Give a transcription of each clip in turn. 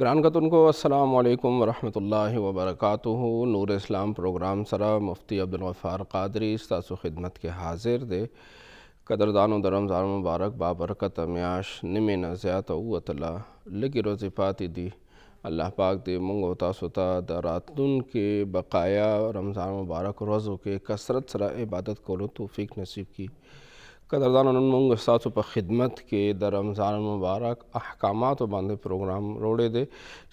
قطن کو السلام علیکم ورحمۃ اللہ وبرکاتہ نور اسلام پروگرام سرا مفتی عبدالغفار قادری و خدمت کے حاضر دے قدردان و درم زار مبارک بابرکت امیاش نزیات اوت اللہ لگی روزی پاتی دی اللہ پاک دے منگ و تاستا دراتن کے بقایا رمضان مبارک روزوں کے کثرت سرا عبادت کو توفیق نصیب کی قدردان نن موږ ستاسو په خدمت کې د رمضان مبارک احکاماتو باندې پروګرام روړې دی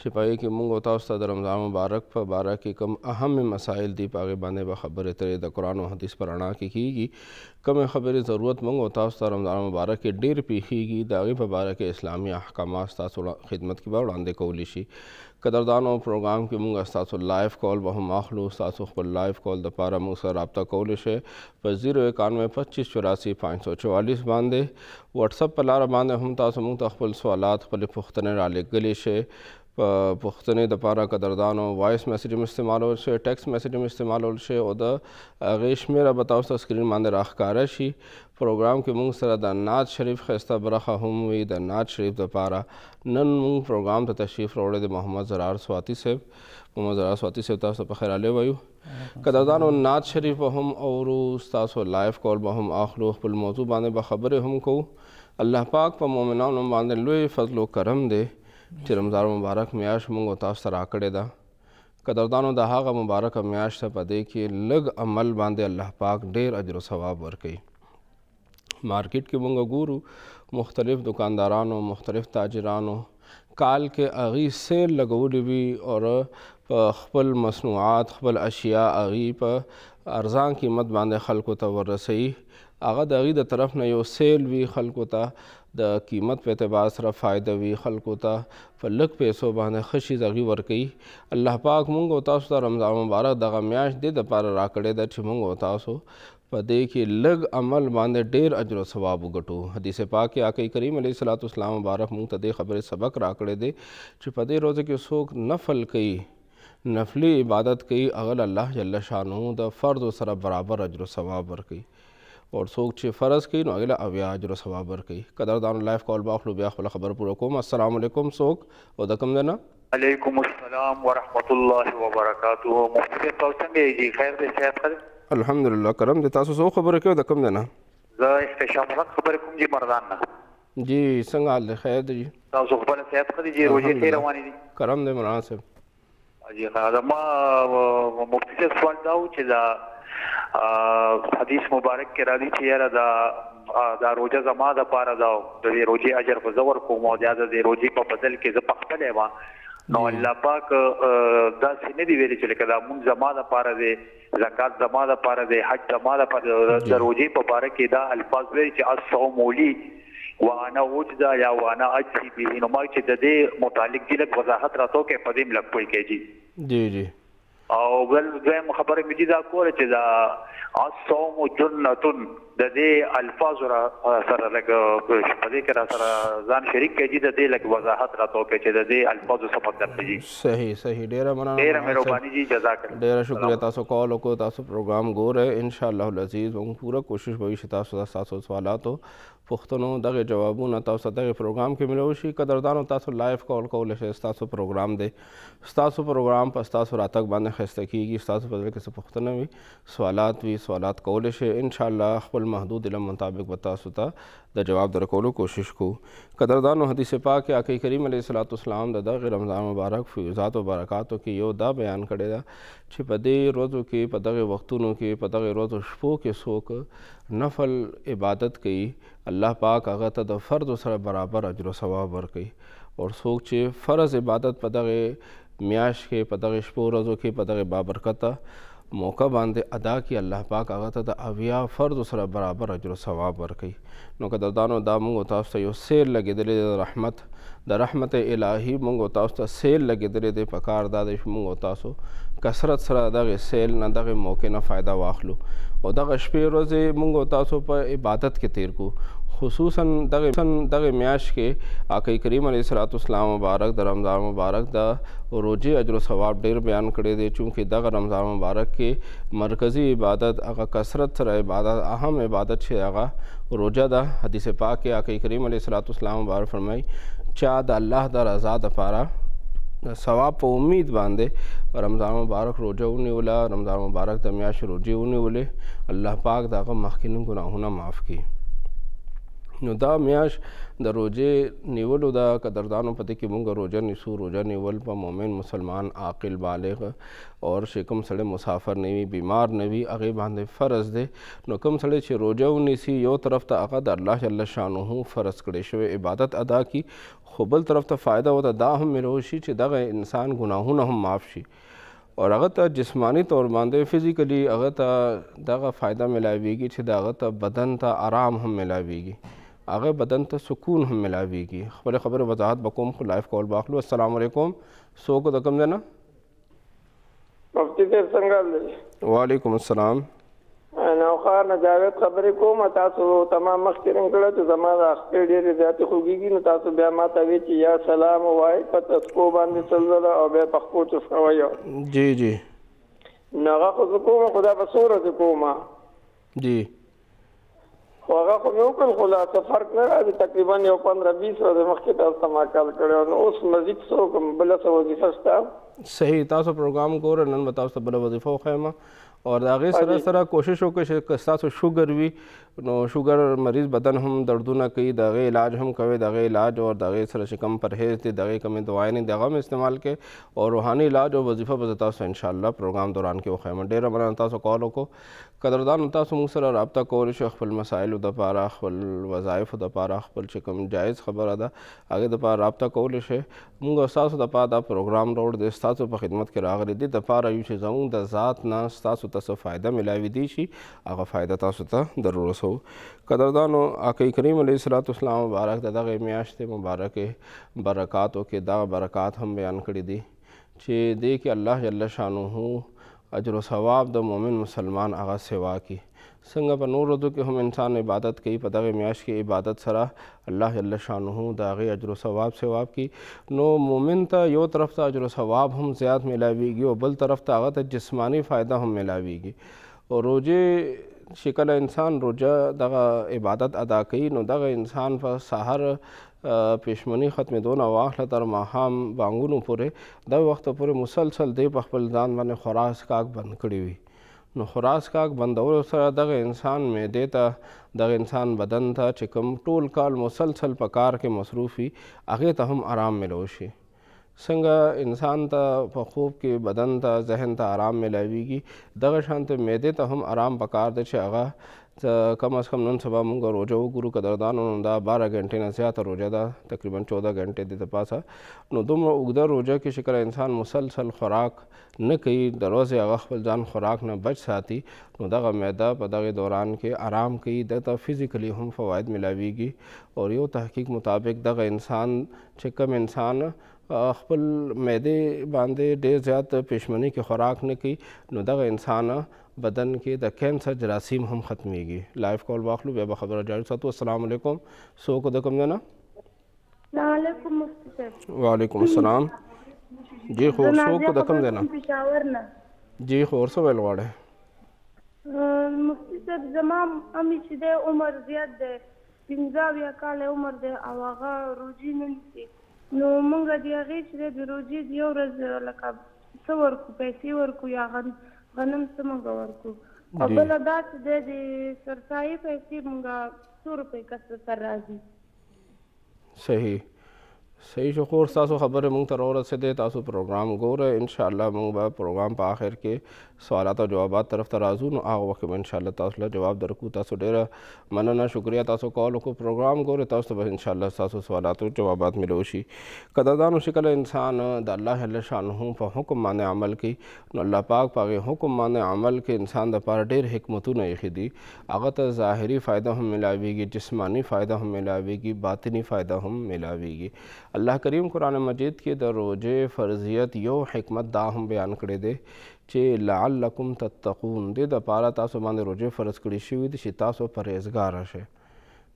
چې پای کې موږ تاسو ته د رمضان مبارک په باره کې کم اهم مسائل دی پاغه باندې به خبرې ترې د قران او حدیث پر اړه کې کیږي کم خبرې ضرورت موږ تاسو ته رمضان مبارک کې ډیر پیخیږي دا غي په باره کې اسلامي احکامات تاسو خدمت کې به وړاندې کولی شي قدردانو پروګرام کې موږ تاسو لایف کال به هم اخلو تاسو خپل لایف کال د پاره موږ سره رابطه کولی شئ په 09125845544 باندې واتس اپ په لار باندې هم تاسو موږ خپل سوالات خپل پوښتنې را لګلی شئ پښتنې د پاره قدردانو وایس میسج هم استعمالول شي ټیکس میسج هم استعمالول شي او د هغې شمېره به تاسو ته سکرین باندې راښکاره شي پروګرام کې موږ سره د نعت شریف ښایسته برخه هم وي د نعت شریف دپاره نن موږ پروګرام ته تشریف راوړی د محمد زرار سواتي صاحب محمد زرار سواتي صاحب تاسو ته پخیر راغلی وایو قدردانو نعت شریف به هم اورو ستاسو لایف کال به هم اخلو خپل موضوع باندې به خبرې هم کوو الله پاک په پا مؤمنانو باندې لوی فضل و کرم دی چې رمضان مبارک میاش مونږ تاسو سره راکړې ده قدردانو د هغه مبارک میاش ته پدې کې لږ عمل باندې الله پاک ډیر اجر او ثواب ورکړي مارکیټ کې مونږ ګورو مختلف دکاندارانو مختلف تاجرانو کال کې اغي سیل لګولې وي او خپل مصنوعات خپل اشیاء اغي په ارزان قیمت باندې خلکو ته ورسوي هغه د هغې د طرف نه یو سیل وي خلکو ته د قیمت په اعتبار سره فائدہ وی خلکو ته په لک پیسو باندې خشي زغي ورکړي الله پاک مونږ او تاسو ته رمضان مبارک دغه میاشت د لپاره راکړې ده چې مونږ او تاسو په دې کې لږ عمل باندې ډیر اجر او ثواب وګټو حدیث پاک کې آقا کریم علیه الصلاۃ والسلام مبارک مونږ ته د خبرې سبق راکړې دي چې په دې روزه کې څوک نفل کوي نفلی عبادت کوي اغل الله جل شانو د فرض سره برابر اجر او ثواب ورکړي او څوک چې فرض کوي نو اغله اویا اجر ثواب ورکړي قدردانو لایف کال باخلو بیا خپل خبر پوره کوم السلام علیکم څوک او د کوم نه علیکم السلام ورحمت الله وبرکاته مفتی تاسو څنګه یې خیر دې صحت خیر الحمدلله کرم دې تاسو څو خبره کوي د کوم نه زه استشام خبر کوم جی مردان نه جی څنګه حال خیر دی تاسو خپل صحت خیر دی روزي ته روانې دي کرم دې مناسب جی خا ما مفتی سوال داو چې دا حدیث مبارک کې را دي چې یاره دا دا روزه زما د پاره دا د دې روزي اجر په زور کوم او دا د روزي په بدل کې زه پخپلې ما نو الله پاک دا سینې دی ویل چې کله مون زما د پاره دی زکات زما د پاره دی حج زما د پاره د روزي په باره کې دا الفاظ وی چې الصوم ولي وانا وجدا یا وانا اجي به نو ما چې د دې متعلق دي لک وضاحت راتو کې پدیم لک پوي کې جی جی جی او بل دویم خبره مې دي دا کوله چې دا الصوم جنته د دې الفاظ را سره لګ په دې کې را سره ځان شریک کړي د دې لګ وضاحت راته کوي چې د دې الفاظ څه مطلب دی صحیح صحیح ډیر مننه ډیر مهرباني جی جزاک ډیر شکریہ تاسو کال کو تاسو پروګرام ګور ان شاء الله العزيز موږ پورا کوشش کوو چې تاسو تاسو سوالاتو پښتنو دغه جوابونه تاسو دغه پروګرام کې ملو شي قدردانو تاسو لایف کال کول شي تاسو پروګرام دی تاسو پروګرام په تاسو راتک باندې خسته کیږي تاسو په دغه څه پښتنو سوالات وی سوالات کول شي ان شاء الله خپل خپل محدود علم مطابق به تاسو ته د جواب درکولو کوشش کوو قدردانو حدیث پاک کې آقای کریم علیه صلات والسلام د دغه رمضان مبارک فیوزات او برکاتو کې یو دا بیان کړی دا چې په دې ورځو کې په دغه وختونو کې په دغه ورځو شپو کې څوک نفل عبادت کوي الله پاک هغه ته د فرض سره برابر اجر او ثواب ورکوي اور څوک چې فرض عبادت په دغه میاش کې په دغه شپو ورځو کې په دغه بابرکته موقع باندې ادا کی الله پاک هغه ته د اویا فرض سره برابر اجر او ثواب ورکړي نو قدردانو دا موږ تاسو ته یو سیل لګېدلې د رحمت د رحمت الهي موږ تاسو ته سیل لګېدلې د پکار دا د موږ تاسو کثرت سره دغه سیل نه دغه موقع نه فائدہ واخلو او دغه شپې ورځې موږ تاسو په عبادت کې تیر کو خصوصا دغه دغه میاش کې آقای کریم علیه الصلاۃ والسلام مبارک د رمضان مبارک د روزي اجر او ثواب ډیر بیان کړی دی چونکه دغه رمضان مبارک کې مرکزی عبادت هغه کثرت سره عبادت اهم عبادت شي هغه روزه ده حدیث پاک کې آقای کریم علیه الصلاۃ والسلام مبارک فرمایي چا د الله د رضا لپاره ثواب په امید باندې رمضان مبارک روزه ونیوله رمضان مبارک د میاشت روزه ونیولې الله پاک دغه مخکینو ګناهونه معاف کړي نو دا میاش د روزې نیولو دا قدردانو پته کې مونږ روزه نیسو روزه نیول په مؤمن مسلمان عاقل بالغ او شکم سړی مسافر نه وي بیمار نه وي هغه باندې فرض دی نو کم سړی چې روزه ونیسي یو طرف ته هغه د الله جل شانه فرض کړي شوی عبادت ادا کی خو بل طرف ته فائدہ وته دا هم ملو شي چې دغه انسان ګناهونه هم معاف شي اور هغه ته جسمانی طور باندې فزیکلی هغه ته دغه فائدہ ملاویږي چې دغه ته بدن ته آرام هم ملاویږي هغه بدن ته سکون هم ملاویږي خپل خبره وضاحت بکوم خو لایف کال باخلو السلام علیکم سو کو دکم دینا مفتی صاحب څنګه وعلیکم السلام نو خار نه جاوید خبرې کوم تاسو تمام مخکرین کړه چې زما د اخته ډېرې زیاتې خوږېږي نو تاسو بیا ما ته وی چې یا سلام وای په تسکو باندې سلزله او بیا پخپو چسکه وایه جی جی نو هغه خو زه کومه خو دا به څو ورځې کومه جی خو هغه خو مې وکړ خو لا څه فرق نه راځي تقریبا یو 15 20 ورځې مخکې تاسو ته ما کال کړی نو اوس مزید څه کوم بل څه وظیفه شته صحیح تاسو پروګرام کوره نن به تاسو ته بل وظیفه وښیم او د هغې سره سره کوشش وکړئ چې ستاسو شوګر وي نو شوګر مریض بدن هم دردونه کوي د هغې علاج هم کوي د هغې علاج او د هغې سره چې کم پرهیز دی د هغې کمې دواینې د هغه هم استعمال کړئ او روحاني علاج او وظیفه به زه تاسو انشاءالله پروګرام دوران کې وښیم ډېره مننه تاسو کال وکړو قدردان تاسو موږ سره رابطه کولی شئ خپل مسایلو دپاره خپل وظایفو دپاره خپل چې کوم جایز خبره ده هغې دپاره رابطه کولی شئ موږ ستاسو دپاره دا پروګرام راوړ دی ستاسو په خدمت کې راغلی دې دپاره یو چې زموږ د ذات نه ستاسو ته څه فایده میلاوي دی شي هغه فایده تاسو ته در ورسوو قدردانو آقای کریم علیه الصلاۃ والسلام مبارک د دغې میاشتې مبارکې برکاتو کې دا برکات هم بیان کړي دي چې دې کې الله جل شانه اجر او ثواب د مؤمن مسلمان هغه سوا کی څنګه په نور ورځو کې هم انسان عبادت کوي په دغه میاشت کې عبادت سره الله جل شانه د هغې اجر او ثواب ثواب کی نو مؤمن ته یو طرف ته اجر او ثواب هم زیات ملاویږي او بل طرف ته هغه ته جسمانی فایده هم ملاویږي او روزې چې کله انسان روجه دغه عبادت ادا کوي نو دغه انسان په سحر پښمنۍ ختمېدونه واخله تر ماښام بانګونو پورې دغه وخت پورې مسلسل دی په خپل ځان باندې خوراک کاک بند کړي وي نو خوراک کاک بندولو سره دغه انسان معدې ته دغه انسان بدن ته چې کوم ټول کال مسلسل په کار کې مصروف وي هغې ته هم آرام ملو شي څنګه انسان ته په خوب کې بدن ته ذهن ته آرام ملاویږي دغه شانته معدې ته هم آرام پکار دی چې هغه کم از کم نن سبا مونږ روزه وګورو قدردانو نو دا بارہ غنټې نه زیاته روزه ده تقریبا چوده غنټې د پاسه نو دومره اوږده روزه کې شکر انسان مسلسل خوراک نه کوي د ورځې هغه خپل ځان خوراک نه بچ ساتي نو دغه معده په دغه دوران کې آرام کوي دته فزیکلی هم فواید ملاویږي او یو تحقیق مطابق دغه انسان چې کم انسان خپل معدې باندې ډیر زیات پښمنۍ کې خوراک نه کوي نو دغه انسان بدن کې د کینسر جراثیم هم ختميږي لایف کال واخلو بیا به خبره جاری ساتو السلام علیکم سو کو د کوم نه السلام علیکم مستر وعلیکم السلام جی خو سو کو د کوم نه پېښور نه جی خو ورسو ویل غواړم مفتی صاحب زما امي چې د عمر زیات دی پنځه اویا کاله عمر دی او هغه روجي نه نیسي نو مونږ د هغه چې د روزي د یو ورځ لکه څو ورکو پیسې ورکو یا غنم څه مونږ ورکو او بل دا چې د سرسایې پیسې مونږ 100 روپۍ کس سر راځي صحیح صحیح شکور تاسو خبره مونږ ته راورسېدې تاسو پروګرام ګوره ان شاء الله مونږ به پروګرام په آخر کې سوالات او جوابات طرف ته راځو نو هغه وخت به انشاءالله تاسو له جواب درکو تاسو ډېره مننه شکریه تاسو کال وکړو پروګرام ګورې تاسو ته به انشاءالله ستاسو سوالات او جوابات ملو شي که د دانو شکل انسان د الله جل شانه په حکم باندې عمل کوي نو الله پاک په هغې حکم باندې عمل کې انسان دپاره ډېر حکمتونه ایښي دي هغه ته ظاهري فایده هم ملاویږي جسمانی فایده هم ملاویږي باطنی فایده هم ملاویږي الله کریم قرآن مجید کې د روژې فرضیت یو حکمت دا هم بیان کړی دی چې لعلکم تتقون دې د پاره تاسو باندې روزه فرض کړی شوی دي چې تاسو پرهیزګار شئ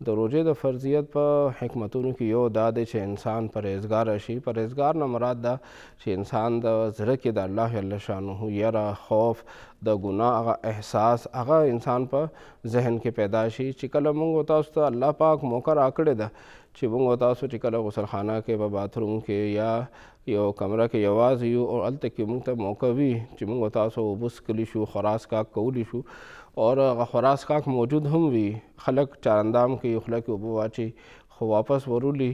د روژې د فرضیت په حکمتونو کې یو دا دی چې انسان پرهیزګار شي پرهیزګار نه مراد ده چې انسان د زړه کې د الله جل شانه یره خوف د ګناه هغه احساس هغه انسان په ذهن کې پیدا شي چې کله موږ تاسو ته الله پاک موقع راکړی ده چې موږ تاسو چې کله غسلخانه کې په باتھروم کې یا یو کمره کې یوازې یو او هلته کې موږ ته موقع وي چې موږ تاسو اوبه څکلی شو خراس کاک کولی شو اور غفرا اسکاک موجود هم وي خلک چارندام کوي خوله کې اوبه واچي خو واپس ورولي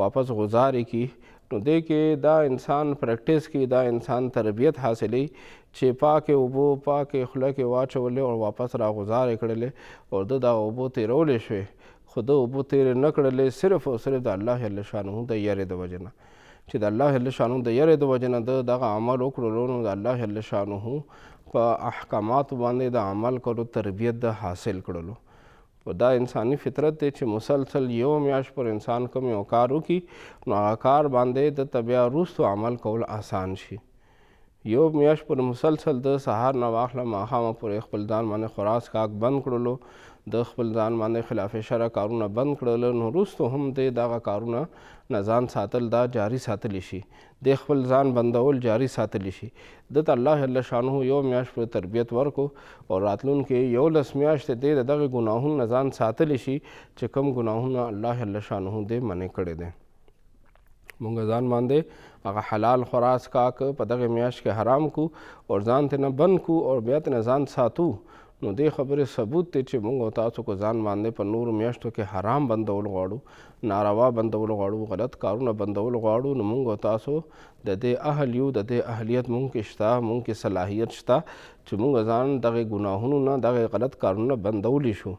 واپس غزارې کی نو دې کې دا انسان پریکټیس کی دا انسان تربیت حاصلې چې پاکې اوبو پاکې خوله کې واچولې او واپس را غزارې کړلې او د دا اوبو تیرولې شوې خو د اوبو تیرې نه کړلې صرف او صرف د الله جل شانه د یارې د وجه نه چې د الله جل شانو د یری د وجنه د دغه عمل وکړلو نو د الله جل شانو په احکامات باندې د عمل کولو تربیت د حاصل کړلو دا انساني فطرت دی چې مسلسل یو میاش پر انسان کوم یو کار وکړي نو هغه کار باندې د طبیا وروستو عمل کول آسان شي یو میاش پر مسلسل د سهار نه واخله ماښامه پورې خپل ځان باندې خوراک کاک بند کړلو د خپل ځان باندې خلاف شرع کارونه بند کړل نو وروسته هم د دغه کارونه نه ځان ساتل دا جاري ساتلی شي د خپل ځان بندول جاري ساتلی شي دته الله جل شانه یو میاش پر تربیت ورکو او راتلون کې یو لس میاشت دې دغه ګناهونو نه ځان ساتلی شي چې کوم ګناهونه الله جل شانه دې منع کړي دي مونږ ځان باندې هغه حلال خوراک کاک په دغه میاش کې حرام کو او ځان ته نه بند کو او بیا ته ځان ساتو نو دې خبرې ثبوت دی چې موږ او تاسو کو ځان باندې په نور میاشتو کې حرام بندول غواړو ناروا بندول غواړو غلط کارونه بندول غواړو نو موږ او تاسو د دې اهل یو د دې اهلیت موږ کې شته موږ کې صلاحیت شته چې موږ ځان دغه ګناهونو نه دغه غلط کارونه بندولی شو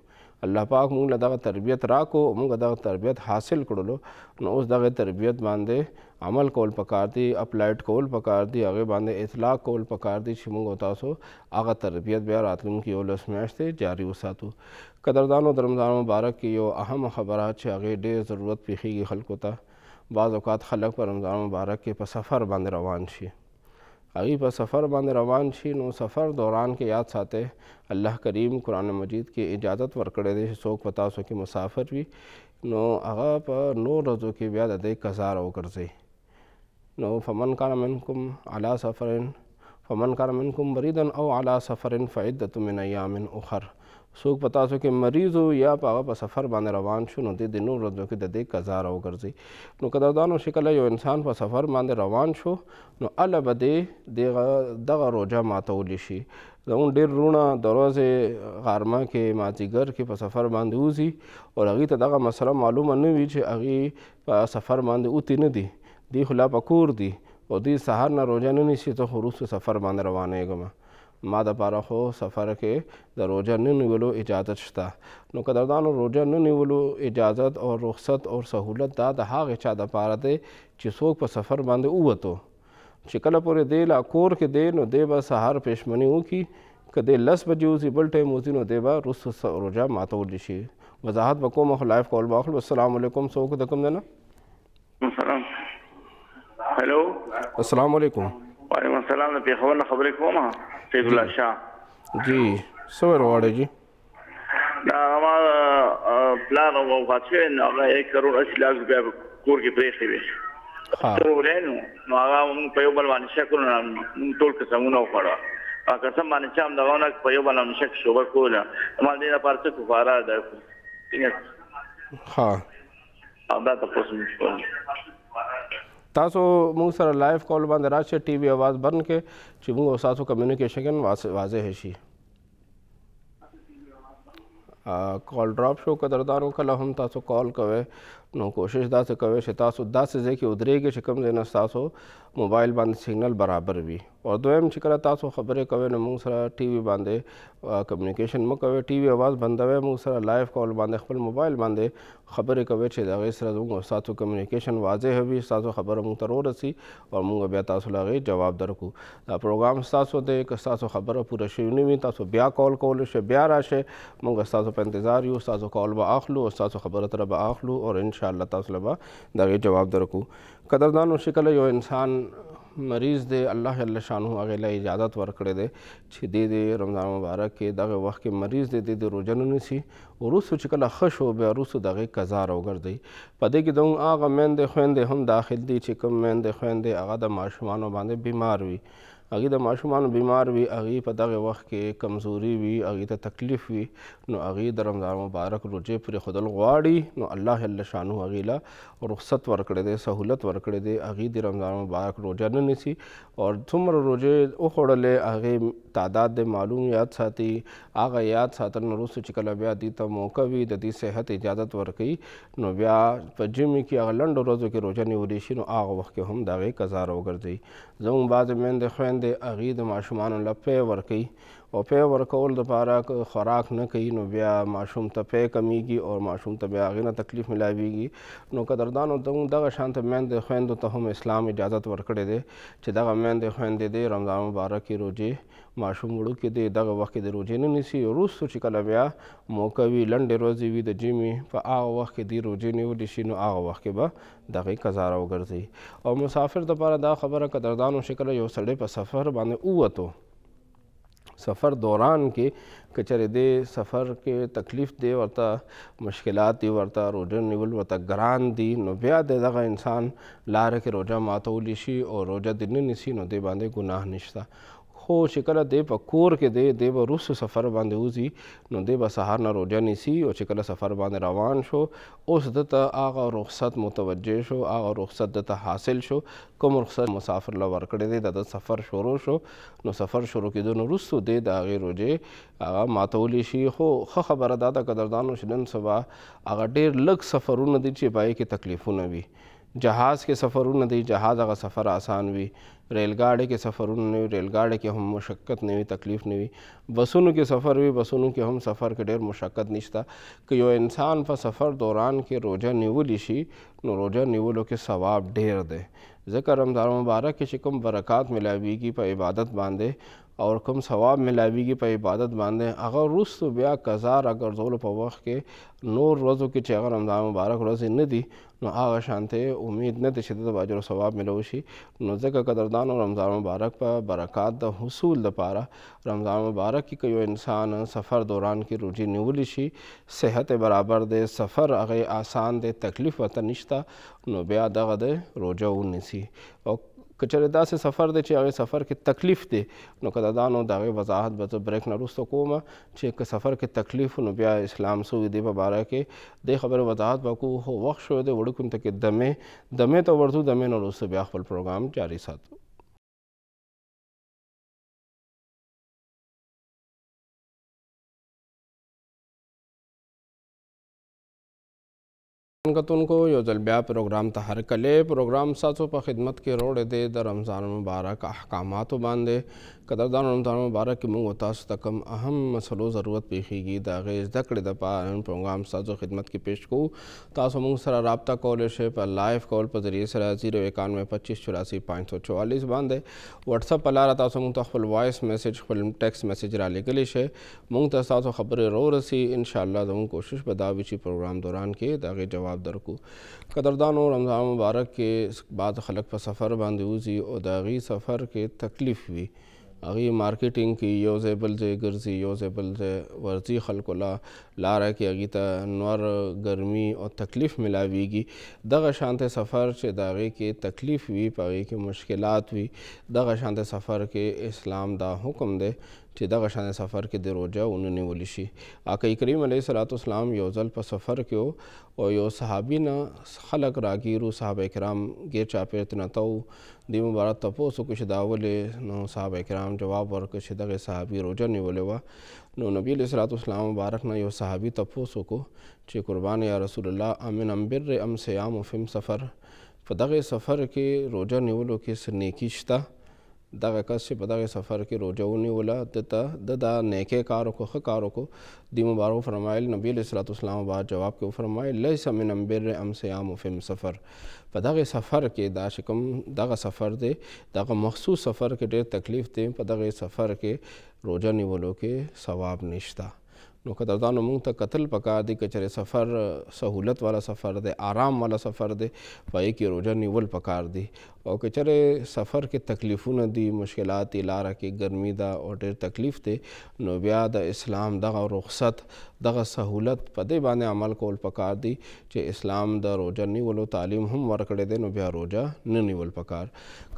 الله پاک موږ له دغه تربیت راکو موږ دغه تربیت حاصل کړلو نو اوس دغه تربیت باندې عمل کول پکار دي اپلایټ کول پکار دي هغه باندې اطلاق کول پکار دي چې موږ تاسو هغه تربیت بیا راتلونکي ولس میاشتې جاري وساتو قدردانو د رمضان مبارک کې یو اهم خبره چې هغه ډېر ضرورت پیخیږي خلکو ته بعض اوقات خلک په رمضان مبارک کې په سفر باندې روان شي هغه په سفر باندې روان شي نو سفر دوران کې یاد ساته الله کریم قرآن مجید کې اجازت ورکړې ده چې څوک پتا سو کې مسافر وي نو هغه په نو ورځو کې بیا د قضا راوګرځي نو فمن کان منکم علی سفرن فمن کان منکم مریدن او علی سفرن فعدت من ایام اخر څوک پتا سو کې مریض او یا پاغه په سفر باندې روان شو نو د دینو ورځو کې د دې قضا راو ګرځي نو قدردانو شکل یو انسان په سفر باندې روان شو نو الله بده دغه دغه روزه ماتول شي زمون ډیر رونه دروازه غارما کې ماتیګر کې په سفر باندې وځي او هغه ته دغه مسله معلومه نه وي چې هغه په سفر باندې اوتی نه دي دی خو لا په کور دي او دوی سهار نه روژه نه نیسي ته خو وروستو سفر باندې روانېږم ما دپاره خو سفر کې د روژه نه نیولو اجازت شته نو قدردانو روژه نه نیولو اجازت او رخصت او سهولت دا د هغې چا دپاره دی چې څوک په سفر باندې ووتو چې کله پورې دی لا کور کې دی نو دی به سهار پښمني وکړي که دی لس بجې وځي بل ټایم وځي نو دی به وروسته روژه ماتولی شي وضاحت به کوم خو لایف کال به واخلو السلام علیکم څوک د کوم دی نه هلو السلام علیکم وعلیکم السلام د پیښور نه خبرې کوم سید الله شاه جی څه ورواړی جی دا ما پلان او واڅې نو هغه 1 کروڑ 80 لک روپیا کور کې پریښې وې ها تر ورنه نو هغه موږ په یو بل باندې شکر نه موږ ټول قسمونه وکړو قسم باندې چې هم دا ونه په یو بل باندې شک شوبه کوله ما دې نه پارڅ کفاره ده ها او دا تاسو مشکور تاسو موږ سر لائف کال بند رکھ ٹی وی آواز بند کے چیزوں کمکیشن کے واضح ہے کال ڈراپ شو قدر کله هم ہم کال کوئ نو کوشش دا څه کوئ چې تاسو داسې ځای کې ودرېږئ چې کوم ځای نه ستاسو موبایل باندې سیګنل برابر وي او دویم چې کله تاسو خبرې کوئ نو موږ سره ټي وي باندې کمیونیکیشن مه کوئ ټي وي اواز بندوئ موږ سره لایف کال باندې خپل موبایل باندې خبرې کوئ چې د هغې سره زموږ ستاسو کمیونیکیشن واضح وي ستاسو خبره موږ ته ورسي او موږ بیا تاسو له هغې جواب درکو دا پروګرام ستاسو دی که ستاسو خبره پوره شوې نه وي تاسو بیا کال کولی شئ بیا راشئ موږ ستاسو په انتظار یو ستاسو کال به اخلو او ستاسو خبره تره به اخلو او ان شاء الله تعالی به دا غي جواب درکو قدردانو شکل یو انسان مریض دی الله جل شانو هغه له اجازه ورکړې ده چې د رمضان مبارک کې دغه وخت کې مریض دی د روزه نه نسی وروسو چې کله ښه شو بیا وروسو د هغې قضا راوګرځئ په دې کې د هغه میندې خویندې هم داخل دي چې کوم میندې خویندې هغه د ماشومانو باندې بیمار وي هغې د ماشومانو بیمار وي هغې په دغه وخت کې کمزوري وي هغې ته تکلیف وي نو هغې د رمضان مبارک روجې پرېښودل غواړي نو الله جل شانو هغې له رخصت ورکړی دی سهولت ورکړی دی هغې د رمضان مبارک روجه نه نیسي او څومره روجې وخوړلې هغې تعداد د معلوم یاد ساتي هغه یاد ساتل نه وروسته چې کله بیا دې ته موقع وي د دې صحت اجازت ورکړي نو بیا په جیم کې هغه لنډو ورځو کې روژه نیولی شي نو هغه وخت کې هم د هغې قضا راوګرځي زموږ بعضې میندې خویندې هغې د ماشومانو لپې ورکوي او پی ورکول د پاره خوراک نه کوي نو بیا ماشوم ته پی کمیږي او ماشوم ته بیا غینه تکلیف ملاويږي نو قدردانو ته دغه شانت میند خويند ته هم اسلام اجازت ورکړي دي چې دغه میند خويند دي رمضان مبارک کې روزي ماشوم وړو کې دی دغه وخت کې د روزې نه نیسي وروستو چې کله بیا موقع وي لنډې ورځې وي د جمعې په هغه وخت کې دی روزې نیولی شي نو هغه وخت کې به دغې قضا راوګرځي او مسافر دپاره دا خبره قدردانو شکله یو سړی په سفر باندې ووتو سفر دوران کے کچہرے دے سفر کے تکلیف دے ورطا مشکلات دی ورطا روجہ نیول ورتا گران دی نو بیا دے داگا انسان لا رہ کے روزہ ماتو نشی اور دنی نیسی نو دے باندے گناہ نشتا خو چې کله دی په کور کې دی دی به روسو سفر باندې وځي نو دی به سهار نه روژه نیسي او چې کله سفر باندې روان شو اوس دته هغه رخصت متوجه شو هغه رخصت دته حاصل شو کوم رخصت مسافر له ورکړی دی د سفر شروع شو نو سفر شروع کېدو نو وروستو دی د هغې روژې هغه ماتولی شي خو ښه خبره دا ده قدردانو چې نن سبا هغه ډېر لږ سفرونه دي چې په کې تکلیفونه وي جهاز کې سفرونه دي جهاز هغه سفر آسان وي ریل ګاډي کې سفرونه نه وي ریل ګاډي کې هم مشقت نه وي تکلیف نه وي بسونو کې سفر وي بسونو کې هم سفر کې ډېر مشقت نشته که یو انسان په سفر دوران کې روزه نیولی شي نو روزه نیولو کې ثواب ډېر دی ځکه رمضان مبارک کې چې کوم برکات ملاویږي په عبادت باندې او کوم ثواب ملاویږي په عبادت باندې هغه وروستو بیا قضا راګرځولو په وخت کې نور ورځو کې چې هغه رمضان مبارک ورځې نه دي نو هغه شانته امید نه ده چې د باجر ثواب ملو شي نو ځکه قدردان رمضان مبارک په برکات د حصول لپاره رمضان مبارک کې یو انسان سفر دوران کې روزي نیولی شي صحت برابر دی سفر هغه آسان دی تکلیف وته نشته نو بیا دغه د روزه ونیسي او که چېرې داسې سفر دی چې هغې سفر کې تکلیف دی نو که د دا نو د هغې وضاحت به زه بریک نه وروسته کوم چې که سفر کې تکلیف نو بیا اسلام سوی دی په باره کې دې خبرې وضاحت به کوو خو وخت شوی دی وړکو ته کې دمې دمې ته ورځو دمې نه وروسته بیا خپل پروګرام جاري ساتو کتونکو یو ځل بیا پروګرام ته هرکلی پروګرام ستاسو په خدمت کې روړی دی د رمضان مبارک احکاماتو باندې قدردان رمضان مبارک کې موږ تاسو ته کوم اهم مسلو ضرورت پیښیږي د هغې زده کړې دپاره نن پروګرام ستاسو خدمت کې پیش کوو تاسو موږ سره رابطه کولی شئ په لایف کال په ذریعې سره زیرو اکانوے پچیس چوراسی پانچ سو چوالیس باندې واټسپ په لاره تاسو موږ ته خپل وایس میسج خپل ټیکس میسج را لیږلی شئ موږ ته ستاسو خبرې رو رسي انشاءالله زموږ کوشش به دا وي چې پروګرام دوران کې د هغې جواب ثواب درکو قدردانو رمضان مبارک کې بعد خلک په سفر باندې وځي او د هغې سفر کې تکلیف وي هغې مارکیټینګ کې یو ځای بل ځای ګرځي یو ځای بل ځای ورځي خلکو لا لاره کې هغې ته نور ګرمي او تکلیف ملاویږي دغه شانته سفر چې د هغې کې تکلیف وي په هغې کې مشکلات وي دغه شانته سفر کې اسلام دا حکم دی چې دغه شان سفر کې د روجه ونه نیول شي آقا کریم علیه صلوات والسلام یو ځل په سفر کې او یو صحابي نه خلک راګیرو صحابه کرام غیر چاپیر تنتو دی مبارک تاسو کو شداول نو صحابه کرام جواب ورکړ چې دغه صحابي روجه نیولې و نو نبی علیه صلوات والسلام مبارک نه یو صحابي تاسو کو چې قربان یا رسول الله امن امبر ام سیام فم سفر په دغه سفر کې روجه نیولو کې سنیکی شته دغه کس چې په دغه سفر کې روجه ونیوله دته د دا نیکې کارو کو ښه کارو کو دی مبارک فرمایل نبی علیه صلات اسلام بعد جواب کې فرمایل لیس من امبر ام سیام فم سفر په دغه سفر کې دا چې کوم دغه سفر دی دغه مخصوص سفر کې ډېر تکلیف دی په دغه سفر کې روجه نیولو کې ثواب نشته نو قدردانو مونږ ته قتل پکار دی که چېرې سفر سهولت والا سفر دی آرام والا سفر دی په یې کې روژه نیول پکار دی او که چېرې سفر کې تکلیفونه دي مشکلات دي لاره کې ګرمي ده او ډېر تکلیف دی نو بیا د اسلام دغه رخصت دغه سهولت په دې باندې عمل کول پکار دي چې اسلام د روژه نیولو تعلیم هم ورکړی دی نو بیا روژه نه نیول پکار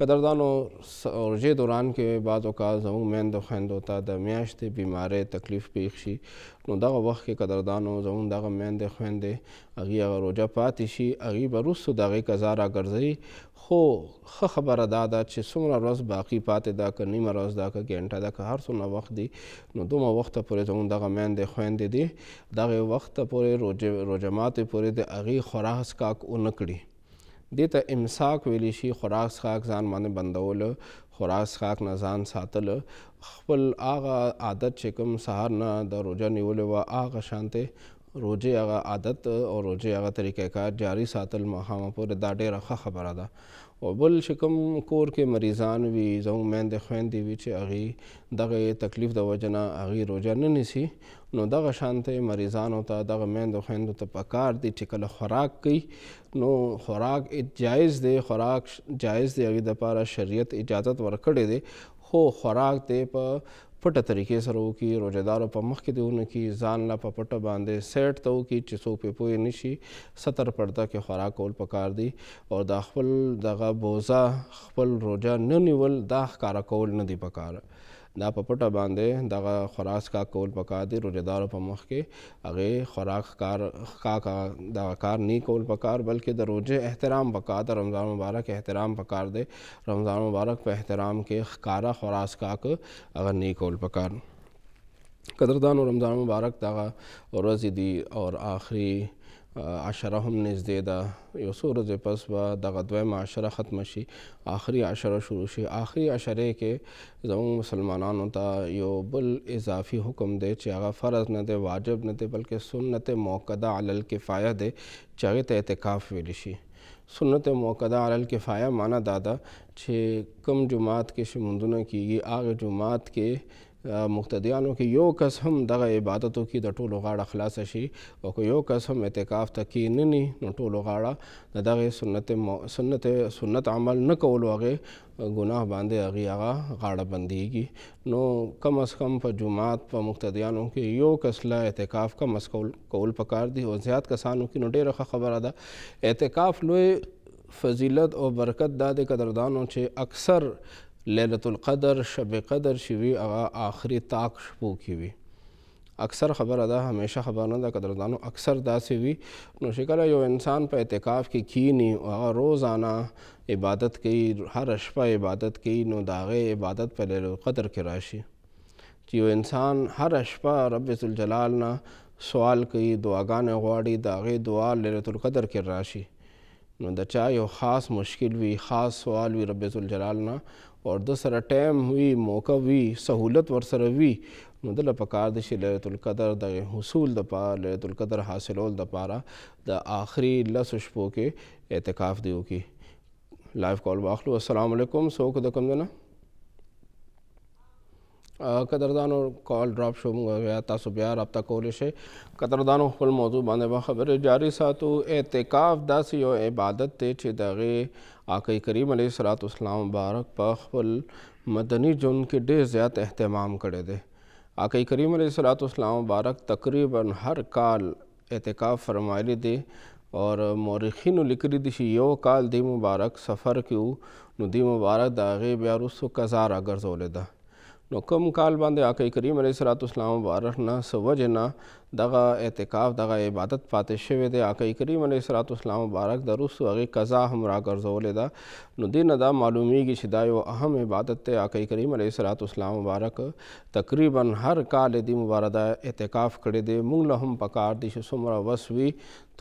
قدردانو روژې دوران کې بعض اوقات زموږ میندو خویندو ته د میاشتې بیمارۍ تکلیف پېښ شي نو دغه وخت کې قدردانو زموږ دغه میندې خویندې هغې هغه روژه پاتې شي هغې به وروستو د هغې قضا راګرځوي خو ښه خبره دا ده چې څومره ورځ باقي پاتې ده که نیمه ورځ ده که ګنټه ده که هر څومره وخت دی نو دومره وخته پورې زموږ دغه میندې خویندې دي دغه وخته پورې روژه روژه ماتې پورې د هغې خوراک څښاک ونه کړي دې ته امساک ویلی شي خوراک څښاک ځان باندې بندول خوراک څښاک نه ځان ساتل خپل هغه عادت چې کوم سهار نه د روژه نیولې وه هغه شانته روژې هغه عادت او روژې هغه طریقهکار جاري ساتل ماښامه پورې دا ډېره ښه خبره ده او بل چې کوم کور کې مریضان وي زموږ میندې خویندې وي چې هغې دغه تکلیف د وجه نه هغې روژه نه نیسي نو دغه شانته مریضانو ته دغه میندو خویندو ته پکار دی چې کله خوراک کوي نو خوراک جایز دی خوراک جایز دی هغې دپاره شریعت اجازت ورکړی دی خو خوراک دی په پټه طریقې سره وکړي روژهدارو په مخکې دې ونه کړي ځان له په پټه باندې سیټ ته وکړي چې څوک پې پوه نه شي ستر پرده کې خوراک کول پکار دي او دا خپل دغه بوزه خپل روژه نه نیول دا ښکاره کول نه دي پکاره دا په پټه باندې دغه خوراک کا کول پکار دي روزدارو په مخ کې هغه خوراک کار کا دا کار نه کول پکار بلکې د روزه احترام پکار د رمضان مبارک احترام پکار دي رمضان مبارک په احترام کې خکارا خوراک کا هغه نه کول پکار قدردان رمضان مبارک دغه ورځ دي او آخري عشرہ ہم نژ دیدہ یو پس به دغه دویمه عشره ختم شی آخری عشره شروع شی آخری کې کے مسلمانانو ته یو بل اضافی حکم دے هغه فرض نہ دے واجب نہ دے بلکہ سنت موقع اللقفایہ دے اعتقاف اعتکاف شي سنت مؤقدہ اللقفایہ مانا دادا چھ کم جماعت کے شمالہ کی گی آگے جماعت کے مقتدیانو کې یو کس هم دغه عبادتو کې د ټولو غاړه خلاصه شي او که یو کس هم اعتکاف ته کې نه ني نو ټولو غاړه د دغه سنت سنت سنت عمل نه کولو هغې ګناه باندې هغې هغه غاړه بندېږي نو کم از کم په جماعت په مقتدیانو کې یو کس له اعتکاف کم از کول پکار دي او زیات کسانو کې نو ډېره ښه خبره ده اعتکاف لوی فضیلت او برکت دا د قدردانو چې اکثر لیلت القدر شب قدر چې وي هغه آخري تاک شپو کې وي اکثر خبره ده همیشه خبر نه ده قدردانو اکثر داسې وي نو شکله یو انسان په اعتکاف کې کینی او هغه روزانه عبادت کوي هر شپه عبادت کوي نو د هغې عبادت په لیل القدر کې راشي چې یو انسان هر شپه رب ذوالجلال نه سوال کوي دعاګانې غواړي د هغې دعا لیلت القدر کې راشي نو د چا یو خاص مشکل وي خاص سوال وي رب ذوالجلال نه او د سره ټایم وي موقع وي سهولت ور سره وي نو دله پکار د شي لیلۃ القدر د حصول د پاره لیلۃ القدر حاصلول د پاره د آخري لس شپو کې اعتکاف دیو کی لایف کال واخلو السلام علیکم سو کو د کم دنه قدردانو کال ډراپ شو موږ بیا تاسو بیا رابطه کولی شئ قدردانو خپل موضوع باندې به خبرې جاري ساتو اعتکاف داسې یو عبادت دی چې د هغې آقای کریم علیه صلات اسلام مبارک په خپل مدني ژوند کې ډېر زیات اهتمام کړی دی آقای کریم علیه صلات اسلام مبارک تقریبا هر کال اعتکاف فرمایلی دی اور مورخینو لیکلی دي چې یو کال دی مبارک سفر کې نو دی مبارک د هغې بیا وروستو قضا راګرځولې ده نوکا مکال بند آ کریے میرے سر تمام بار اٹھنا دغه اعتکاف دغه عبادت پاتې شوی دی آقای کریم علیه صلات اسلام مبارک د روسو هغې قضا هم راګرځولې ده نو دې نه دا معلومیږي چې دا یو اهم عبادت دی آقای کریم علیه صلات اسلام مبارک تقریبا هر کال دې مبارک دا اعتکاف کړی دی موږ له هم پکار دي چې څومره وس وي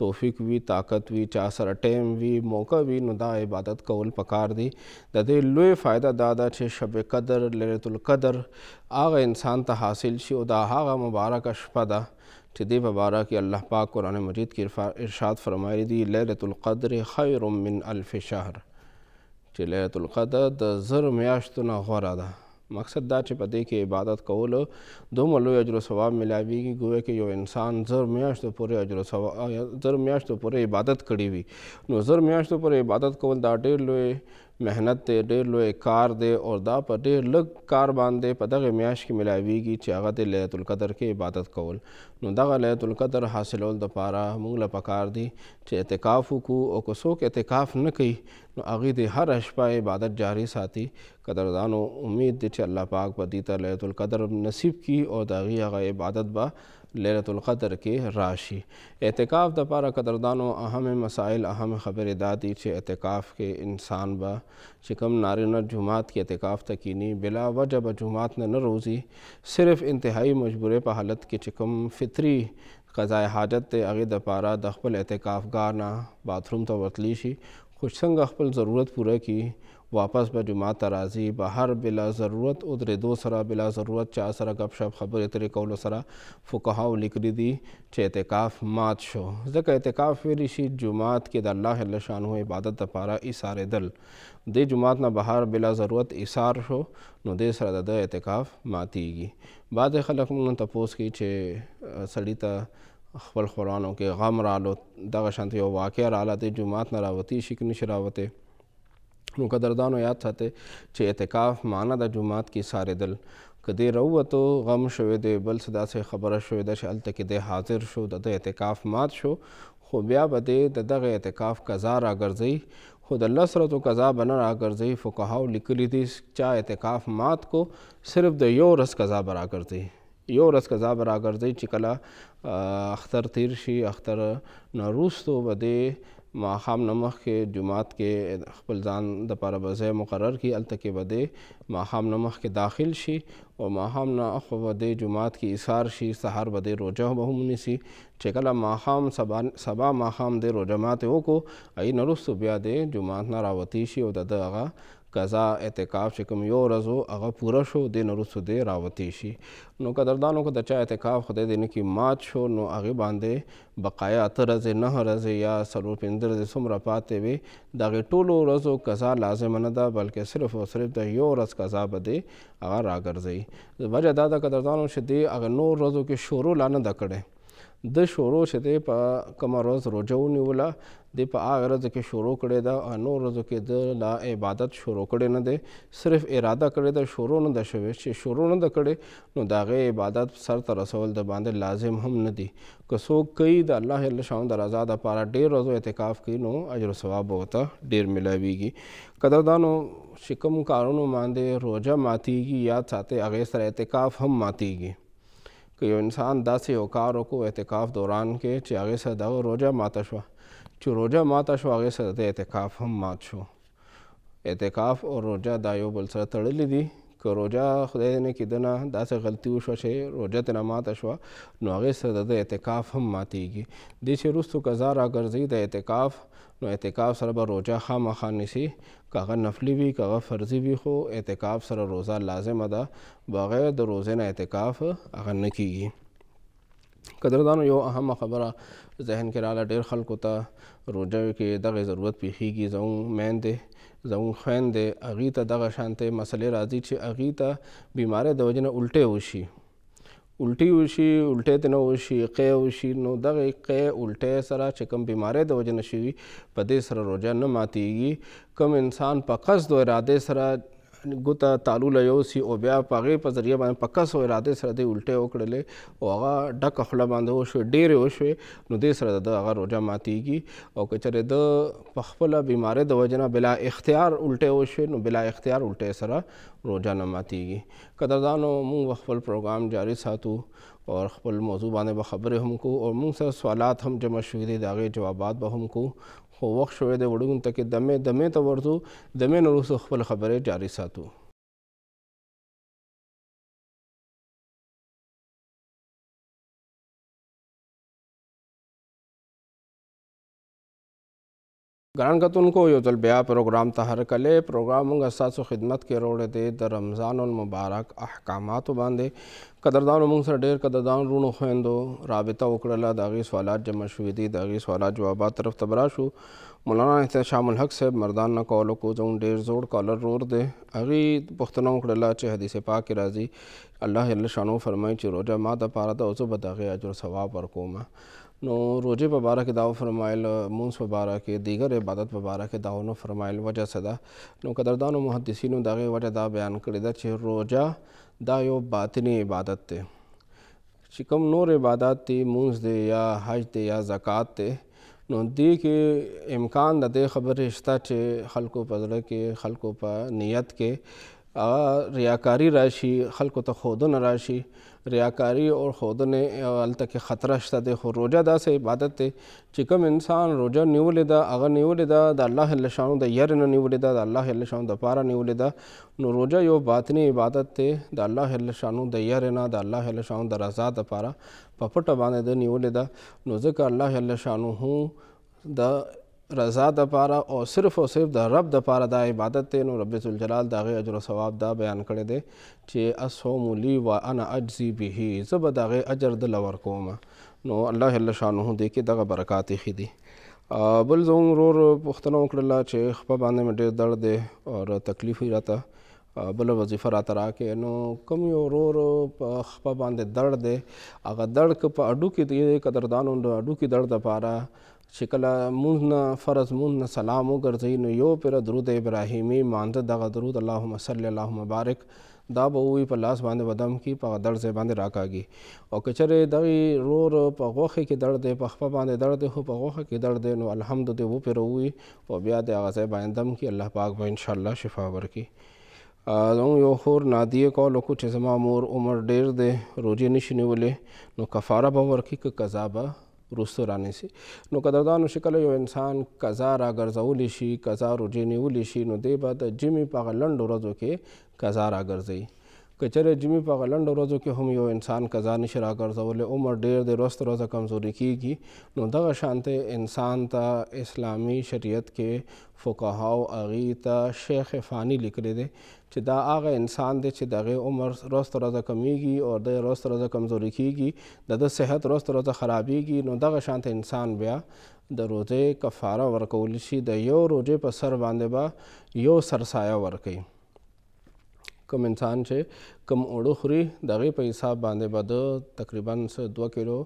توفیق وي طاقت وي چا سره ټیم وي موقع وي نو دا عبادت کول پکار دي د دې لوی فائدہ دا ده چې شب قدر لیلۃ القدر هغه انسان ته حاصل شي او دا هغه مبارکه شپه ده چې دې په باره کې الله پاک قرآن مجید کې ارشاد فرمایلی دی لیلۃ القدر خیر من الف شهر چې لیلۃ القدر د زر میاشتو نه غوره ده مقصد دا چې په دې کې عبادت کول دومره لوی اجر او ثواب ملاویږي ګویا کې یو انسان زر میاشتو پورې اجر او ثواب زر میاشتو پورې عبادت کړی وي نو زر میاشتو پورې عبادت کول دا ډېر لوی مهنت دی ډېر لوی کار دی او دا په ډېر لږ کار باندې په دغه میاشت کې ملاویږي چې هغه د لیلۃ القدر کې عبادت کول نو دغه لیلۃ القدر حاصلول دپاره موږ له پکار دی چې اعتکاف وکړو او که څوک اعتکاف نه کوي نو هغې د هر شپه عبادت جاري ساتي قدردانو امید دی چې الله پاک به دې ته لیلۃ القدر نصیب کړي او د هغې هغه عبادت به لیلت القدر کی راشی اعتکاف دپارہ قطردان و اہم مسائل اہم خبر دادی چھ اعتکاف کے انسان با چکم نارین جمعات کی اعتکاف تکینی بلا وجہ جب نے نہ روزی صرف انتہائی مجبورے پہ حالت کی چکم فطری قضائے حاجت تے اگے دپارہ دخبل اعتکاف گار نہ باتھ روم تو شی کچھ سنگ اخبل ضرورت پورا کی واپس به جماعت ته راځي بهر بلا ضرورت ودرېدو سره بلا ضرورت چا سره ګپ شپ خبرې اترې کولو سره فقهاو لیکلي دي چې اعتکاف مات شو ځکه اعتکاف ویلی شي جماعت کې د الله جل شانو عبادت دپاره ایسارېدل دې جماعت نه بهر بلا ضرورت ایثار شو نو دې سره د اعتکاف ماتیږي بعضې خلک مونږ تپوس کوي چې سړي ته خپل خورانو کې غم رالو دغه شانتې یو واقع راله دې جماعت نه راوتي شي که نه شي راوتې مقدردانو یاد ساتئ چې اعتکاف معنا د جومات کې سارېدل که دی راووتو غم شوی دی بل څه داسې خبره شوې ده چې هلته کې دی حاضر شو د ده اعتکاف مات شو خو بیا به دی د دغه اعتکاف قضا راګرځي خو د الله سره تو قضا به نه راګرځي فقهاو لیکلي دي چا اعتکاف مات کو صرف د یو ورځ قضا به راګرځي یو ورځ قضا به راګرځي چې کله اختر تیر شي اختر نه وروستو به دی ماښام نه مخکې جومات کې خپل ځان دپاره به ځای مقرر کړي هلته کې به دی ماښام نه مخکې داخل شي او ماښام نه اخوا به دی جومات کې ایثار شي سهار به دی روژه به هم ونیسي چې کله ماښام سبا سبا ماښام دی روژه ماتې وکړو هغې نه وروستو بیا دی جومات نه راوتی شي او د ده هغه قضا اعتکاف چې کوم یو ورځ هغه پوره شو د نه وروسته دی راوتی شي نو قدردانو که د چا اعتکاف خدای دې نه کې مات شو نو هغې باندې بقایا اته ورځې نه ورځې یا څلور پنځه ورځې څومره پاتې وي د هغې ټولو ورځو قضا لازمه نه ده بلکې صرف او صرف د یو ورځ قضا به دې هغه راګرځوي وجه دا ده قدردانو چې دې هغه نور ورځو کې شروع لا نه ده کړی د شورو چې دی په کومه ورځ روژه ونیوله دی په هغه ورځ کې شروع کړې ده او نور ورځو کې د لا عبادت شروع کړې نه دی صرف اراده کړې ده شروع نه ده شوې چې شروع نه ده کړې نو د هغې عبادت سر ته رسول د باندې لازم هم نه دي که څوک کوي د الله جل شان د رضا دپاره ډېر ورځو اعتکاف کوي نو اجر و ثواب به ورته ډېر میلاویږي قدردانو چې کوم کارونو باندې روژه ماتیږي یاد ساتي هغې سره اعتکاف هم ماتیږي که یو انسان داسې یو کار وکړو اعتکاف دوران کې چې هغې سره دغه روژه ماته شوه چې روژه ماته شوه هغې سره د اعتکاف هم مات شو اعتکاف او روژه دا یو بل سره تړلي دي که روژه خدای دې نه کېده نه داسې غلطي وشوه چې روژه ترې نه ماته شوه نو هغې سره د ده اعتکاف هم ماتېږي دې چې وروستو قضا راګرځي د اعتکاف نو اعتکاف سره به روزه خامخا نیسی کاغه نفلی وي کاغه فرضي وي خو اعتکاف سره روزه لازم ده بغیر د روزې نه اعتکاف هغه نه کیږي قدردانو یو اهم خبره ذهن کې رااله ډیر خلکو ته روزه کې دغه ضرورت پیخیږي زموږ میندې زمون خویندې هغې ته دغه شانتې مسلې راځي چې هغې ته بیمارۍ د وجې نه الټې وشي الټي وشي الټې ته نو وشي قې وشي نو دغه قې الټې سره چې کوم بیمارۍ د وجه نه شوي په دې سره روژه نه ماتیږي کوم انسان په قصد و اراده سره ګوته تالو له یوسي او بیا په هغې په ذریعه باندې په کس او ارادې سره دوی الټې وکړلې او هغه ډکه خوله باندې وشوې ډېرې وشوې نو دې سره د هغه روژه ماتیږي او که چېرې د په خپله بیمارۍ د وجې نه بلا اختیار الټې وشوې نو بلا اختیار الټې سره روژه نه ماتیږي قدردانو موږ خپل پروګرام جاري ساتو اور خپل موضوع باندې به خبرې هم کو او موږ سره سوالات هم جمع شوي دي د هغې جوابات به هم کو خو وخت شوی دی وړونکو ته کې دمې دمې ته ورځو دمې نه وروسته خپل خبرې جاري ساتو ګران کتونکو یو ځل بیا پروګرام ته هر کله پروګرام موږ تاسو خدمت کې روړې دي د رمضان المبارک احکامات باندې قدردان موږ سره ډېر قدردان رونو خويندو رابطه وکړله د غي سوالات جمع شوې دي د غي سوالات جوابات طرف ته برا شو مولانا احتشام الحق صاحب مردان نه کولو کو ځون ډېر زوړ کالر رور دي هغه پښتنو کړله چې حدیث پاک راځي الله جل شانو فرمایي چې روزه ما د پاره د اوسو بدغه اجر ثواب ورکوما نو روزه په باره کې داو فرمایل مونږ په باره کې دیگر عبادت په باره کې داونو فرمایل وجه صدا نو قدردانو محدثینو دغه وجه دا بیان کړی دا چې روزه دا یو باطنی عبادت دی چې کوم نور عبادت دی مونږ دی یا حج دی یا زکات دی نو دې کې امکان د دې خبرې شته چې خلکو په زړه کې خلکو په نیت کې ریاکاری راشي خلکو ته خودونه راشي ریاکاری او ښودنې هلته کې خطره شته دی خو روژه داسې عبادت دی چې کوم انسان روژه نیولې ده هغه نیولې ده د الله جل شانو د یرې نه نیولې ده د الله جل شانو د پاره نیولې ده نو روژه یو باطني عبادت دی د الله جل شانو د یرې نه د الله جل شانو د رضا د پاره په پټه باندې ده نیولې ده نو ځکه الله جل شانو د رضا د پاره او صرف او صرف د رب د پاره دا عبادت دی نو رب ذوالجلال د هغې اجر او ثواب دا بیان کړی دی چې اصوم لی و انا اجزي به زه به د هغې اجر دله ورکوم نو الله جل شانه دې کې دغه برکات ایښي دي بل زموږ ورور پوښتنه وکړله چې خپه باندې مې ډېر درد دی او تکلیف یې راته بل وظیفه راته راکې نو کوم یو ورور په خپه باندې درد دی هغه درد که په اډو کې دی که دردانو د اډو کې درد دپاره چې کله مونږ نه فرض مونږ نه سلام وګرځي نو یو پیر درود ابراهیمي مانځه دغه درود اللهم صلی اللهم بارک دا به وی په لاس باندې ودم کی په درد ځای باندې راکاږي او کچره د رور په غوخه کې درد په خپه باندې درد هو په غوخه کې درد نو الحمد دې وو پر وی او بیا د هغه ځای باندې دم کی الله پاک به ان شاء الله شفا ورکړي زموږ یو خور نادیه کال وکړو چې زما مور عمر ډیر دی روجې نشي نیولې نو کفاره به ورکړي که قضا به روستو رانیسي نو که د دا شکل یو انسان قضا راګرځولی شي قضا روجې نیولی شي نو دی به د جمعې په هغه لنډو ورځو کې قضا راګرځوي که چېرې جمعې په هغه لنډو ورځو کې هم یو انسان قضا نشي راګرځولی عمر ډېر دی ورځ تر ورځه کمزوري کیږي نو دغه شانته انسان ته اسلامي شریعت کې فقهاو هغې ته شیخ فانی لیکلی دی چې دا هغه انسان دی چې دغه عمر روز تر روزه کمیږي او د روز تر روزه کمزوري کیږي د د صحت روز تر روزه خرابېږي نو دغه شانت انسان بیا د روزې کفاره ورکول شي د یو روزې په سر باندې به با یو سرسایه ورکوي کوم انسان چې کم اوړو خوري د هغې په حساب باندې به با د تقریبا دوه کیلو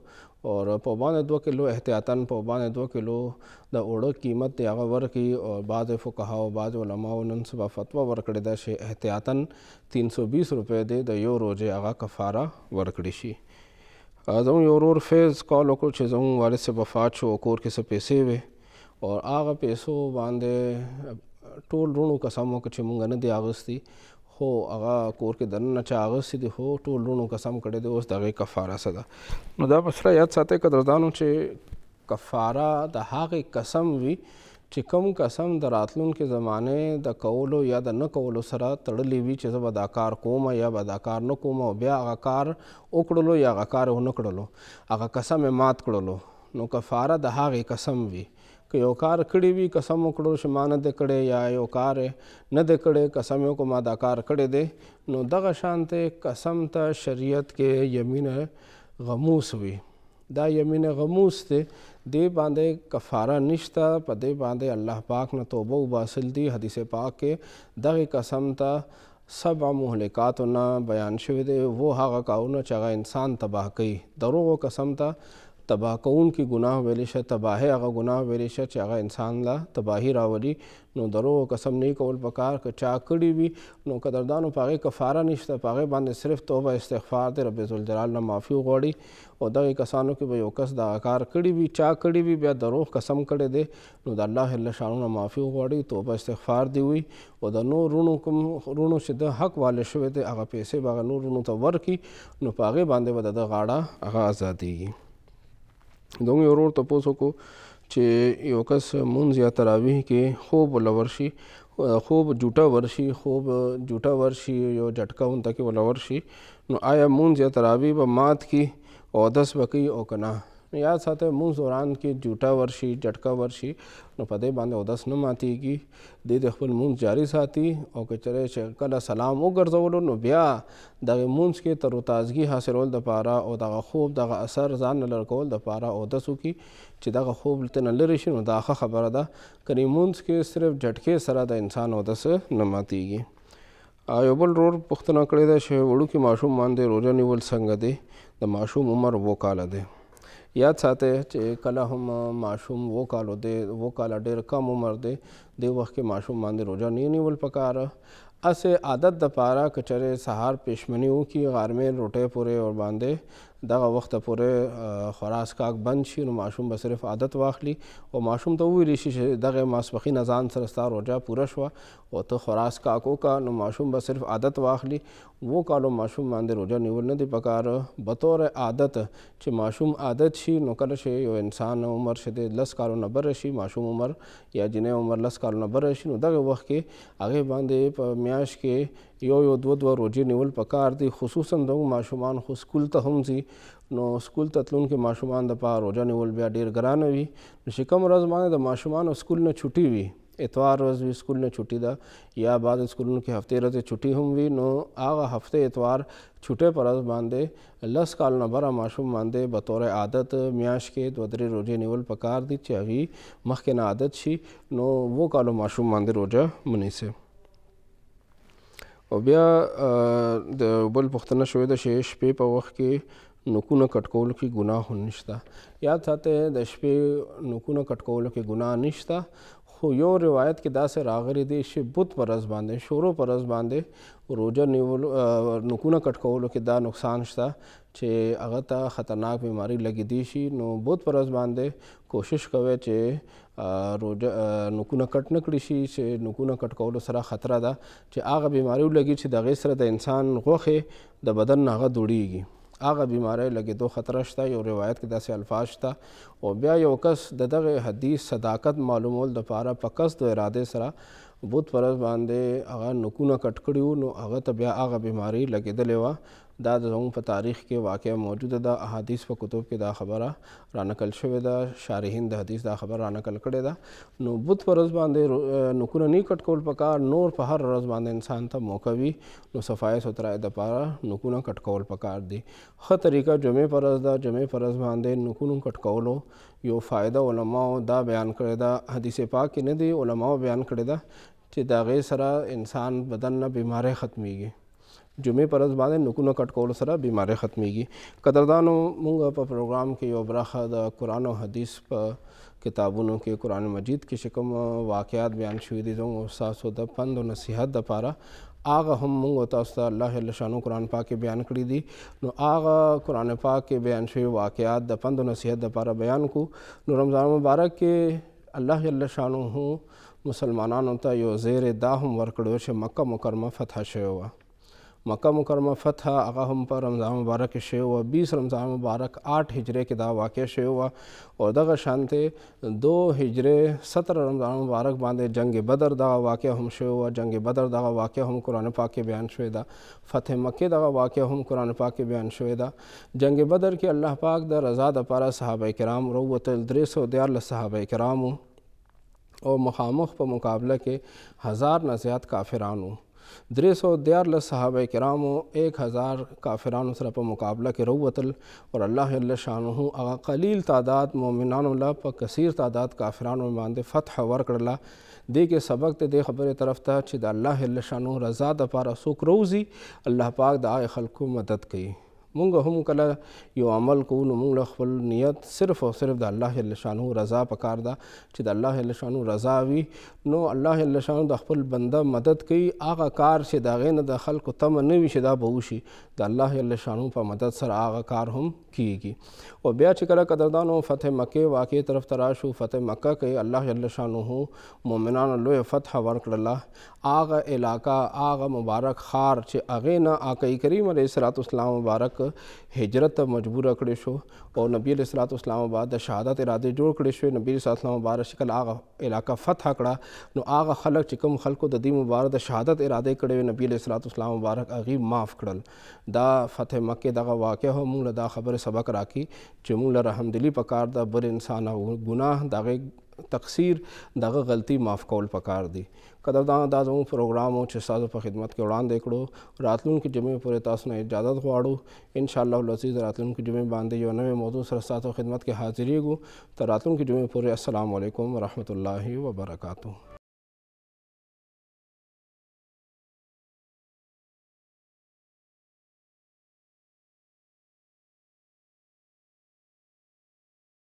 اور په باندې 2 کیلو احتیاطاً په باندې 2 کیلو د اوړو قیمت دی هغه ورکی او بعض فقها او بعض علما نن سبا فتوا ورکړي دا شی احتیاطاً 320 روپے دی د یو روزه هغه کفاره ورکړي شي زمون یو ورور فیز کال وکړ چې زمون والد سے وفات شو کور کې څه پیسې وي او هغه پیسو باندې ټول رونو قسمو کې چې مونږ نه دی اغوستي خو هغه کور کې دننه چا هغه سي دي خو ټول لونو قسم کړي دي اوس دغه کفاره څه ده نو دا بسره یاد ساتي قدردانو چې کفاره د هغه قسم وي چې کوم قسم د راتلونکو زمانه د کولو یا د نه کولو سره تړلې وي چې زه به دا کار کوم یا به دا کار نه کوم او بیا هغه کار وکړلو یا هغه کار ونه کړلو هغه قسم مات کړلو نو کفاره د هغې قسم وي که یو کار کړی وي قسم وکړو چې ما نه دی کړی یا یو کار نه دی کړی قسم یې وکړو ما دا کار کړی دی نو دغه شانتې قسم ته شریعت کې یمین غموس وي دا یمین غموس دی دې باندې کفاره نشته په دې باندې الله پاک نه توبه وباسل دی حدیث پاک کې دغه قسم ته سبع مهلکاتونه بیان شوی دی وو هغه کارونه چې هغه انسان تباه کوي دروغو قسم ته تباه کون کی ګناه ویلې شه تباهي هغه ګناه ویلې شه چې هغه انسان لا تباهي راوړي نو درو قسم نه کول پکار که چا کړی وي نو قدردانو پاغه کفاره نشته پاغه باندې صرف توبه استغفار دې رب ذوالجلال نه معافي غوړي او دغه کسانو کې به یو کس دا کار کړی وي چا کړی وي بیا درو قسم کړی دی نو د الله الا شانو نه معافي غوړي توبه استغفار دی وي او د نور رونو کوم رونو چې د حق والے شوی دی هغه پیسې به نور رونو ته ورکي نو پاغه باندې به د غاړه هغه ازادي دوم یو ورور تاسو کو چې یو کس مونږ یا تراویح کې خوب ولورشي خوب جوټه ورشي خوب جوټه ورشي یو جټکا اون تک ولورشي نو آیا مونږ یا تراویح به مات کی او دس بکی او کنا યાદ સાથે موږ زوران کې جوټه ورشي جټکا ورشي نو په دې باندې اودس نه ماتيږي د دې خپل مونږ جاری ساتي او کچره چې کله سلام وګرځولو نو بیا دغه مونږ کې تر تازګي حاصلول د پاره او دغه خوب دغه اثر ځان لړکول د پاره اودس وکي چې دغه خوب تل لری شي نو دا خبره ده کړي مونږ کې صرف جټکې سره د انسان اودس نه ماتيږي یو بل رور پوښتنه کړې ده چې وړوکي ماشوم باندې روژه نیول څنګه دی د ماشوم عمر اووه کاله دی یاد ساتئ چې کله هم ماشوم وو کالو دی وو کاله ډېر کم عمر دی دې وخت کې ماشوم باندې روژه نه نیول پکار اسې عادت د پاره کچره سهار پښمنی وو کې غارمې روټه پورې اور باندې دغه وخت پورې خراس کاک بند شي نو ماشوم به صرف عادت واخلي او ماشوم ته وویل شي چې دغه ماسپخین اذان سره ستا روژه پوره شوه او ته خراس کاک وکړه نو ماشوم به صرف عادت واخلي وو کالو ماشوم باندې روژه نیول نه دي پکار بطور عادت چې ماشوم عادت شي نو کله چې یو انسان عمر شي د لس کالو نه بره شي ماشوم عمر یا جنې عمر لس کالو نه بره شي نو دغه وخت کې هغې باندې په میاشت کې یو یو دوه دوه روژې نیول پکار دي خصوصا دغو ماشومان خو سکول ته هم ځي نو سکول ته تلونکي ماشومان د پاره روژه نیول بیا ډېر ګرانه وي نو چې کوم ورځ باندې د ماشومانو سکول نه چھټي وي اتوار ورځ وي سکول نه چھټي ده یا بعض سکولونو کې هفته ورځې چھټي هم وي نو هغه هفته اتوار چھټه پر ورځ باندې لس کال نه بره ماشوم باندې بطور عادت میاش کې دوه درې روزې نیول پکار دي چې هغه مخکې نه عادت شي نو وو کالو ماشوم باندې روزه منی سي او بیا د بل پښتنه شوې د شپې په وخت کې نکونه کټکول کې ګناه نشته یاد ساته د شپې نکونه کټکول کې ګناه نشته خو یو روایت کې داسې راغلی دی چې بت پرز باندې شورو پرز باندې روزه نیولو نکونه کټ کولو کې دا نقصان شته چې هغه ته خطرناک بیماری لګی دی شي نو بت پرز باندې کوشش کوي چې روزه نکونه کټ نه کړی شي چې نکونه کټ کولو سره خطر ده چې هغه بیماری لګی چې دغه سره د انسان غوخه د بدن هغه دوړیږي هغه بیماری لګېدو خطره شته یو روایت کې داسې الفاظ شته او بیا یو کس د دغه حدیث صداقت معلومول دپاره په قصد او اراده سره بت پرست باندې هغه نکونه کټ کړي نو هغه ته بیا هغه بیماری لګېدلې وه دا د زموږ په تاریخ کې واقع موجوده ده احادیث په کتب کې دا خبره را نقل شوې ده شارحین د حدیث دا خبره را نقل کړې ده نو بت پر ورځ باندې نکونه نه کټ کول پکار نور په هر ورځ باندې انسان ته موقع وي نو صفای سوتره د پاره نکونه کټ کول پکار دي خه طریقه جمعې پر ورځ دا جمعې پر ورځ باندې نکونه کټ کولو یو فائدہ علماو دا بیان کړی دا حدیث پاک کې نه دی علماو بیان کړی دا چې دا غي سره انسان بدن نه بیماری ختميږي جمعې پر ورځ باندې نکونه کټ کولو سره بیماری ختمیږي قدردانو موږ په پروګرام کې یو برخه د قرآن او حدیث په کتابونو کې قرآن مجید کې چې کوم واقعات بیان شوي دي زموږ ستاسو د پند او نصیحت دپاره هغه هم موږ تاسو ته الله جل شانو قرآن پاک کې بیان کړی دي نو هغه قرآن پاک کې بیان شوي واقعات د پند او نصیحت دپاره بیان کو نو رمضان مبارک کې الله جل شانو مسلمانانو ته یو زیر دا هم ورکړی چې مکه مکرمه فتح شوې وه مکه مکرمه فتح هغه هم په رمضان مبارک شوی و 20 رمضان مبارک 8 هجری کې دا واقع شوی و او دغه شانته 2 هجری 17 رمضان مبارک باندې جنگ بدر دا واقع هم شوی و جنگ بدر دا واقع هم قران پاک کې بیان شوی دا فتح مکه دا واقع هم قران پاک کې بیان شوی دا جنگ بدر کې الله پاک د رضا د پاره صحابه کرام روت الدریس او دیار له صحابه کرامو او مخامخ په مقابله کې هزار نه زیات کافرانو درې سو دیارلس صحابه کرامو 1000 کافرانو سره په مقابله کې روتل او الله جل شانه هغه قلیل تعداد مؤمنانو له په کثیر تعداد کافرانو باندې فتح ورکړله دې کې سبق ته د خبرې طرف ته چې د الله جل شانه رضا د پاره سوک روزي الله پاک د خلکو مدد کوي مونږ هم کله یو عمل کوو نو مونږ خپل نیت صرف او صرف د الله جل شانو رضا پکار ده چې د الله جل شانو رضا وي نو الله جل شانو د خپل بنده مدد کوي هغه کار چې د هغې نه د خلکو تمه نه وي چې دا به وشي د الله جل شانو په مدد سره هغه کار هم کیږي او بیا چې کله قدردانو فتح مکې واقع طرف ته راشو فتح مکه کوي الله جل شانو مؤمنانو لوی فتح ورکړله هغه علاقه هغه مبارک خار چې هغې نه آقای کریم علیه السلام مبارک هجرت ته مجبور کړی شو او نبی له صلوات والسلام بعد د شهادت اراده جوړ کړی شو نبی صلی الله علیه وسلم بار شکل هغه علاقہ فتح کړه نو هغه خلک چې کوم خلکو د دې مبارک د شهادت اراده کړی نبی له صلوات والسلام مبارک هغه معاف کړل دا فتح مکه دغه واقع هم موږ دا خبره سبق راکې چې موږ له رحمدلی پکار د بر انسان او ګناه دغه تقصیر دغه غلطي معاف کول پکار دی قدردان اندازوں پروگرام چھ سازو پا خدمت کے اڑان دیکھڑو راتلون کی جمع پورے تاسنا اجازت خواڑو ان شاء اللہ لذیذ راتل کی جمعے یو یونِ موضوع سرسات و خدمت کے حاضری تا راتلون کی جمع پورے السلام علیکم ورحمت اللہ وبرکاتہ